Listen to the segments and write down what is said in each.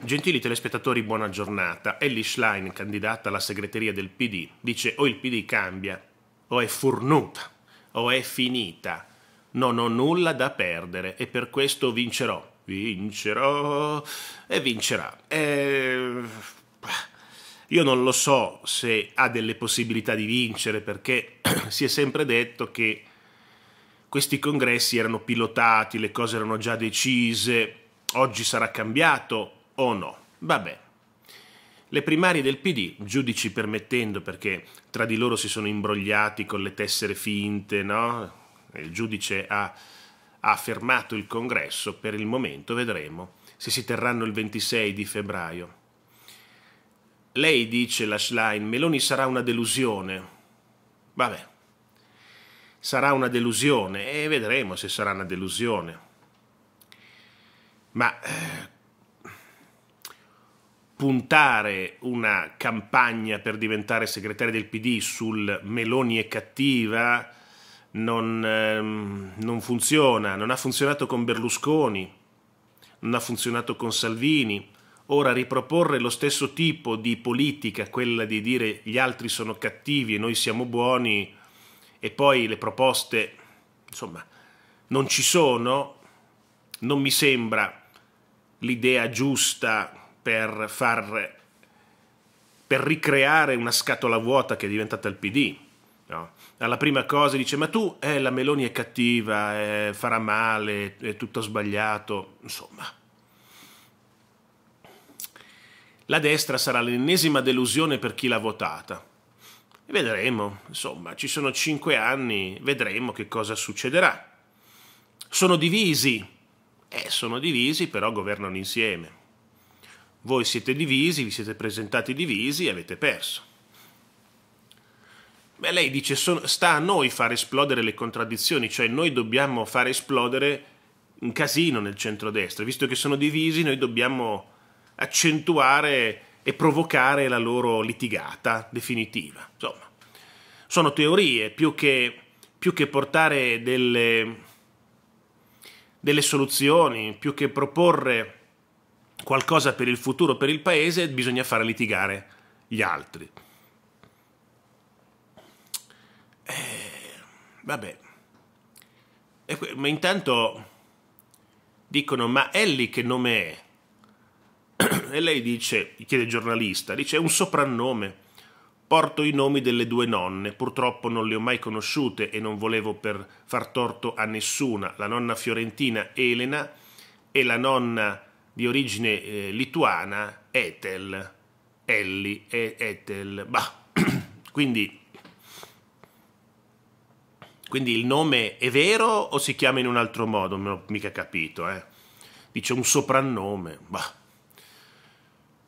Gentili telespettatori, buona giornata. Ellie Schlein, candidata alla segreteria del PD, dice o oh, il PD cambia, o è furnuta, o è finita. Non ho nulla da perdere e per questo vincerò. Vincerò e vincerà. E... Io non lo so se ha delle possibilità di vincere perché si è sempre detto che questi congressi erano pilotati, le cose erano già decise, oggi sarà cambiato, o no. Vabbè. Le primarie del PD, giudici permettendo perché tra di loro si sono imbrogliati con le tessere finte, no? Il giudice ha, ha fermato il congresso, per il momento vedremo se si terranno il 26 di febbraio. Lei dice, la Schlein, Meloni sarà una delusione. Vabbè, sarà una delusione e vedremo se sarà una delusione. Ma eh, puntare una campagna per diventare segretario del PD sul Meloni è cattiva non, ehm, non funziona, non ha funzionato con Berlusconi, non ha funzionato con Salvini, Ora riproporre lo stesso tipo di politica, quella di dire gli altri sono cattivi e noi siamo buoni, e poi le proposte, insomma, non ci sono, non mi sembra l'idea giusta per far per ricreare una scatola vuota che è diventata il PD. No? Alla prima cosa dice: Ma tu, eh, la Meloni è cattiva, eh, farà male, è tutto sbagliato. Insomma, la destra sarà l'ennesima delusione per chi l'ha votata. E vedremo, insomma, ci sono cinque anni, vedremo che cosa succederà. Sono divisi, eh, sono divisi, però governano insieme. Voi siete divisi, vi siete presentati divisi e avete perso. Beh, lei dice, so, sta a noi far esplodere le contraddizioni, cioè noi dobbiamo far esplodere un casino nel centrodestra, visto che sono divisi noi dobbiamo accentuare e provocare la loro litigata definitiva. Insomma, sono teorie più che, più che portare delle, delle soluzioni, più che proporre qualcosa per il futuro, per il paese, bisogna fare litigare gli altri. Eh, vabbè. Que- ma intanto dicono, ma Ellie che nome è? e lei dice, chiede il giornalista, dice è un soprannome. Porto i nomi delle due nonne, purtroppo non le ho mai conosciute e non volevo per far torto a nessuna, la nonna fiorentina Elena e la nonna di origine eh, lituana, Etel, Elli e Etel. Bah. quindi, quindi il nome è vero o si chiama in un altro modo? Non ho mica capito, eh. Dice un soprannome, bah.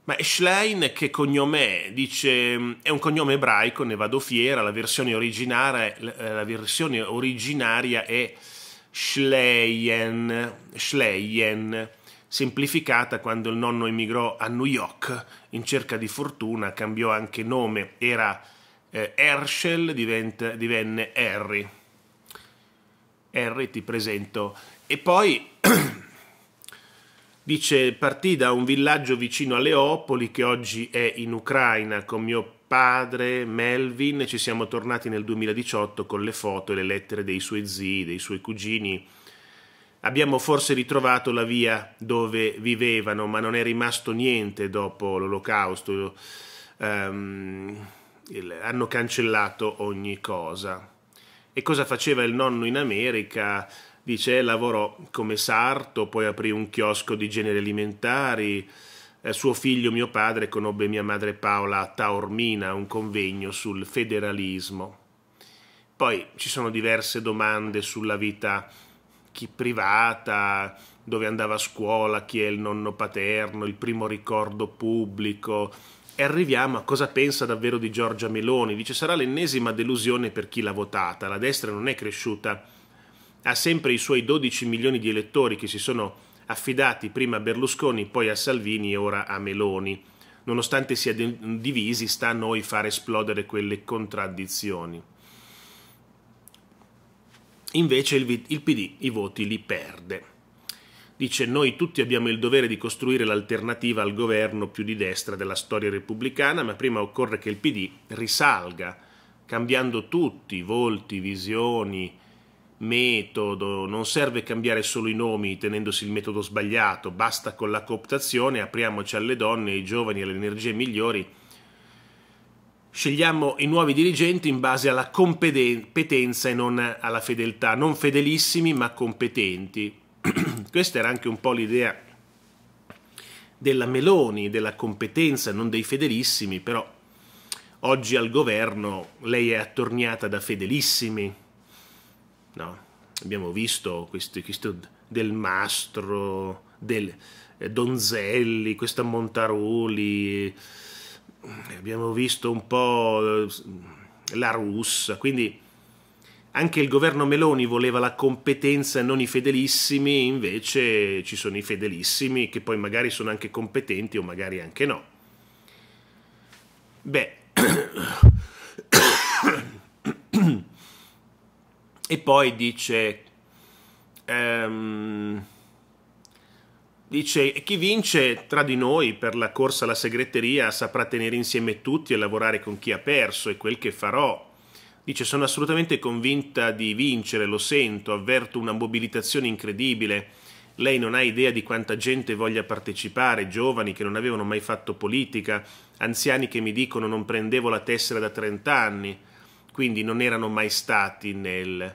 Ma Schlein che cognome è? Dice mm, è un cognome ebraico, ne vado fiera, la versione, la versione originaria è Schleien, Schleien semplificata quando il nonno emigrò a New York in cerca di fortuna, cambiò anche nome, era eh, Herschel, diventa, divenne Harry. Harry ti presento. E poi dice partì da un villaggio vicino a Leopoli che oggi è in Ucraina con mio padre Melvin ci siamo tornati nel 2018 con le foto e le lettere dei suoi zii, dei suoi cugini Abbiamo forse ritrovato la via dove vivevano, ma non è rimasto niente dopo l'olocausto. Um, hanno cancellato ogni cosa. E cosa faceva il nonno in America? Dice, eh, lavorò come sarto, poi aprì un chiosco di generi alimentari. Eh, suo figlio, mio padre, conobbe mia madre Paola a Taormina, un convegno sul federalismo. Poi ci sono diverse domande sulla vita chi privata, dove andava a scuola, chi è il nonno paterno, il primo ricordo pubblico. E arriviamo a cosa pensa davvero di Giorgia Meloni. Dice sarà l'ennesima delusione per chi l'ha votata. La destra non è cresciuta. Ha sempre i suoi 12 milioni di elettori che si sono affidati prima a Berlusconi, poi a Salvini e ora a Meloni. Nonostante sia divisi, sta a noi far esplodere quelle contraddizioni. Invece il, il PD i voti li perde. Dice noi tutti abbiamo il dovere di costruire l'alternativa al governo più di destra della storia repubblicana, ma prima occorre che il PD risalga, cambiando tutti, volti, visioni, metodo, non serve cambiare solo i nomi tenendosi il metodo sbagliato, basta con la cooptazione, apriamoci alle donne, ai giovani, alle energie migliori Scegliamo i nuovi dirigenti in base alla competenza e non alla fedeltà, non fedelissimi ma competenti. Questa era anche un po' l'idea della Meloni, della competenza, non dei fedelissimi, però oggi al governo lei è attorniata da fedelissimi. No? Abbiamo visto questo, questo del Mastro, del eh, Donzelli, questa Montaroli eh, abbiamo visto un po' eh, la russa, quindi anche il governo Meloni voleva la competenza e non i fedelissimi, invece ci sono i fedelissimi che poi magari sono anche competenti o magari anche no. Beh, e poi dice... Um, Dice, chi vince tra di noi per la corsa alla segreteria saprà tenere insieme tutti e lavorare con chi ha perso, è quel che farò. Dice, sono assolutamente convinta di vincere, lo sento, avverto una mobilitazione incredibile. Lei non ha idea di quanta gente voglia partecipare, giovani che non avevano mai fatto politica, anziani che mi dicono non prendevo la tessera da 30 anni, quindi non erano mai stati nel...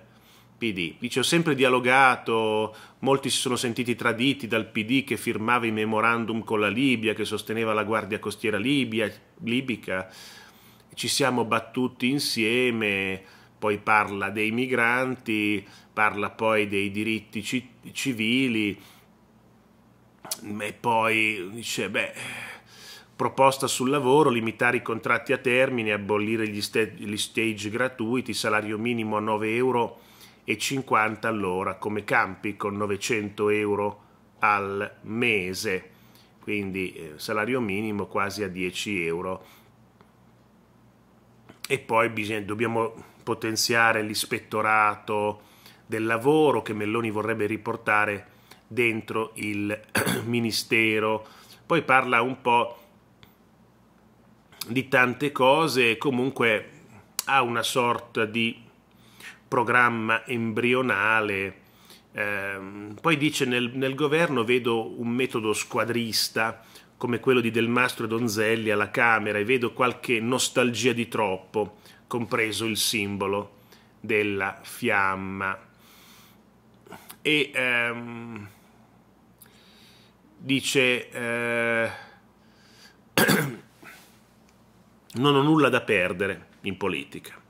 PD. Dice ho sempre dialogato, molti si sono sentiti traditi dal PD che firmava i memorandum con la Libia, che sosteneva la Guardia Costiera Libia, libica, ci siamo battuti insieme, poi parla dei migranti, parla poi dei diritti ci civili e poi dice beh proposta sul lavoro, limitare i contratti a termine, abolire gli, sta gli stage gratuiti, salario minimo a 9 euro e 50 all'ora come campi con 900 euro al mese quindi eh, salario minimo quasi a 10 euro e poi bisogna, dobbiamo potenziare l'ispettorato del lavoro che Melloni vorrebbe riportare dentro il ministero poi parla un po' di tante cose comunque ha una sorta di programma embrionale. Eh, poi dice nel, nel governo vedo un metodo squadrista come quello di Del Mastro e Donzelli alla Camera e vedo qualche nostalgia di troppo, compreso il simbolo della fiamma. E ehm, dice, eh, non ho nulla da perdere in politica.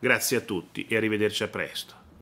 Grazie a tutti e arrivederci a presto.